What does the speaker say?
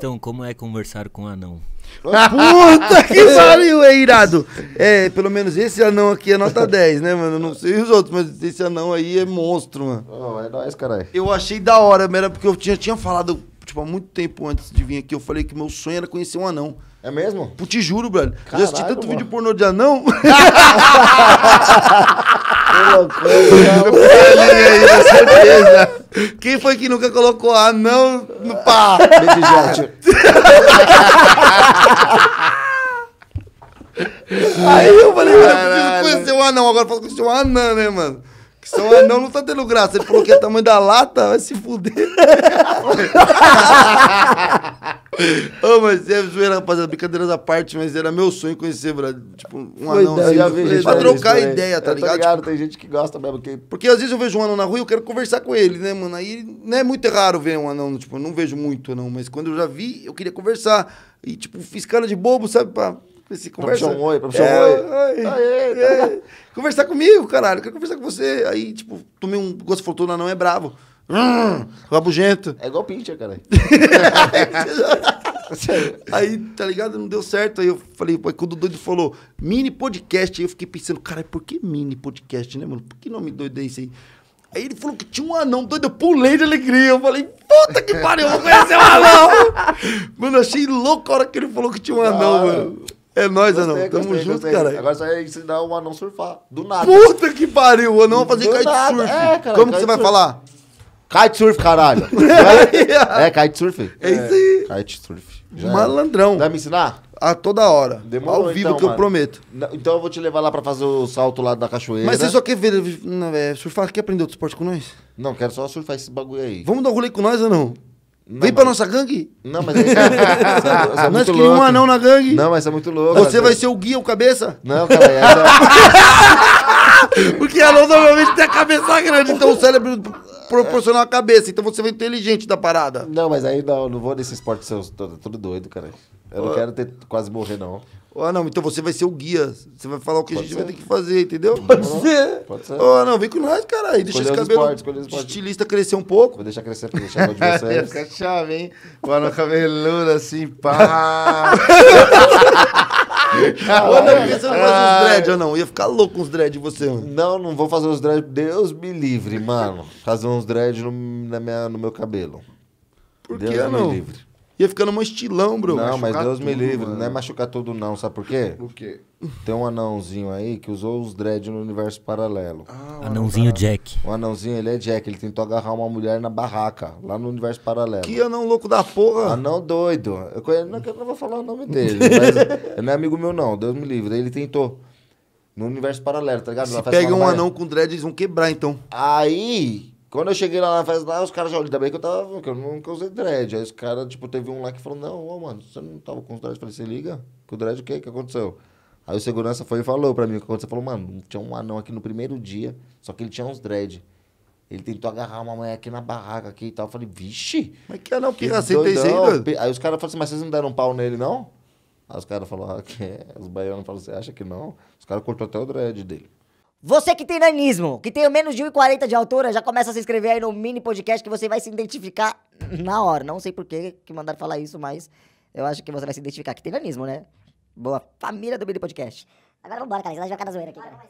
Então como é conversar com um anão? Puta que pariu, é irado. É, pelo menos esse anão aqui é nota 10, né, mano? Não sei os outros, mas esse anão aí é monstro, mano. Oh, é nóis, caralho. Eu achei da hora, mas era porque eu tinha, tinha falado, tipo, há muito tempo antes de vir aqui, eu falei que meu sonho era conhecer um anão. É mesmo? Pô, te juro, brother. Caralho, já assisti tanto mano. vídeo pornô de anão. que loucura, eu aí, com certeza. Quem foi que nunca colocou anão no pá? Aí eu falei, mano, eu preciso conhecer um anão. Agora eu posso é um anão, né, mano? Que são anão não tá tendo graça. Ele falou que é tamanho da lata, vai se fuder. Ô, mas é zoeira, rapaziada. Brincadeiras à parte, mas era meu sonho conhecer, tipo, um anão assim. gente, pra trocar isso, ideia, tá ligado? ligado? Tipo, tem gente que gosta mesmo. Que... Porque às vezes eu vejo um anão na rua e eu quero conversar com ele, né, mano? Aí não é muito raro ver um anão, tipo, eu não vejo muito, não. Mas quando eu já vi, eu queria conversar. E, tipo, fiz cara de bobo, sabe? Pra se conversa. Pra um oi, pra é, oi. oi. Aê, aê. Conversar comigo, caralho. Eu quero conversar com você. Aí, tipo, tomei um gosto, faltou, não é bravo. Hum, rabugento. É igual pincha, cara. aí, tá ligado? Não deu certo. Aí eu falei, pô, quando o doido falou mini podcast, aí eu fiquei pensando, cara, por que mini podcast, né, mano? Por que nome doido é esse aí? Aí ele falou que tinha um anão doido, eu pulei de alegria. Eu falei, puta que pariu, eu vou conhecer um anão. mano, achei louco a hora que ele falou que tinha um anão, ah, mano. É nós, gostei, anão. Tamo gostei, junto, cara. Agora só é ensinar o anão surfar. Do nada. Puta que pariu, o anão vai fazer do surf. É, cara, Como que você vai falar? Kitesurf, caralho. é, é kitesurf. É isso aí. É, kitesurf. Malandrão. Vai me ensinar? A toda hora. Demorou, ao vivo então, que mano. eu prometo. Então eu vou te levar lá pra fazer o salto lá da cachoeira. Mas você só quer é ver, não, é, surfar? Quer aprender outro esporte com nós? Não, quero só surfar esse bagulho aí. Vamos dar um rolê com nós ou não? Não, Vem mas... pra nossa gangue? Não, mas. Aí, é, é Nós queríamos um anão na gangue. Não, mas é muito louco. Você vai ser o guia, o cabeça? Não, cara, é. Não. Porque anão normalmente tem a cabeça grande, então o cérebro proporcionar a cabeça. Então você vai é inteligente da parada. Não, mas aí não, não vou nesse esporte seu. Tô, tô tudo doido, cara. Eu não quero ter quase morrer, não. Ah, não, então você vai ser o guia. Você vai falar o que Pode a gente ser. vai ter que fazer, entendeu? Pode ser. Pode ser. Ah, não, vem com nós, cara. E deixa esse cabelo estilista crescer um pouco. Vou deixar crescer, vou deixar de vocês. chave, hein? Mano, cabeludo assim, pá. Olha que você não faz uns dread ou não? Eu ia ficar louco com uns dread de você, mano. Não, não vou fazer uns dread. Deus me livre, mano. Fazer uns dread no, na minha, no meu cabelo. Por Deus que me não? livre. Ia ficando um estilão, bro. Não, mas Deus tudo, me livre, mano. não é machucar tudo não, sabe por quê? Por quê? Tem um anãozinho aí que usou os dread no universo paralelo. Ah, anãozinho Jack. O anãozinho, ele é Jack. Ele tentou agarrar uma mulher na barraca, lá no universo paralelo. Que anão louco da porra! Anão doido. Eu, conheço, não, eu não vou falar o nome dele, mas ele não é amigo meu não, Deus me livre. Ele tentou no universo paralelo, tá ligado? Se pega um anão com dread, eles vão quebrar então. Aí, quando eu cheguei lá na festa lá, os caras já olharam. Também que eu tava. Que eu nunca usei dread. Aí os caras, tipo, teve um lá que falou: Não, ô, mano, você não tava com os dread. Eu falei: Você liga? Com o dread o que? O que aconteceu? Aí o segurança foi e falou pra mim o que aconteceu. Falou: Mano, tinha um anão aqui no primeiro dia, só que ele tinha uns dread. Ele tentou agarrar uma mulher aqui na barraca aqui e tal. Eu falei: Vixe! Mas que anão que, aceita isso aí, Aí os caras falaram assim: Mas vocês não deram um pau nele, não? Aí os caras falaram: ah, que é? Os baianos falaram: Você acha que não? Os caras cortou até o dread dele. Você que tem nanismo, que tem menos de 1,40 de altura, já começa a se inscrever aí no mini podcast que você vai se identificar na hora. Não sei por que mandaram falar isso, mas eu acho que você vai se identificar que tem nanismo, né? Boa família do mini podcast. Agora vambora, cara, senão a gente vai ficar na zoeira aqui. Cara.